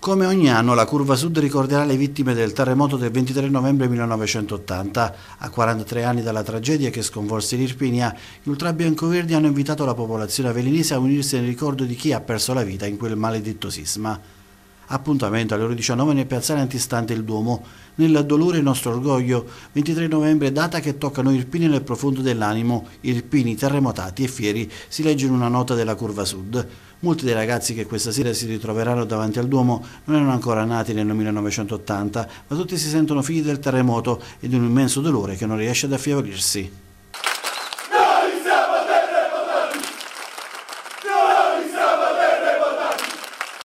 Come ogni anno la curva sud ricorderà le vittime del terremoto del 23 novembre 1980. A 43 anni dalla tragedia che sconvolse l'Irpinia, gli ultrabiancoverdi hanno invitato la popolazione avelinese a unirsi nel ricordo di chi ha perso la vita in quel maledetto sisma. Appuntamento alle ore 19 nel piazzale antistante il Duomo. Nel dolore e nostro orgoglio, 23 novembre, data che toccano irpini nel profondo dell'animo, irpini, terremotati e fieri, si legge in una nota della curva sud. Molti dei ragazzi che questa sera si ritroveranno davanti al Duomo non erano ancora nati nel 1980, ma tutti si sentono figli del terremoto e di un immenso dolore che non riesce ad affievolirsi.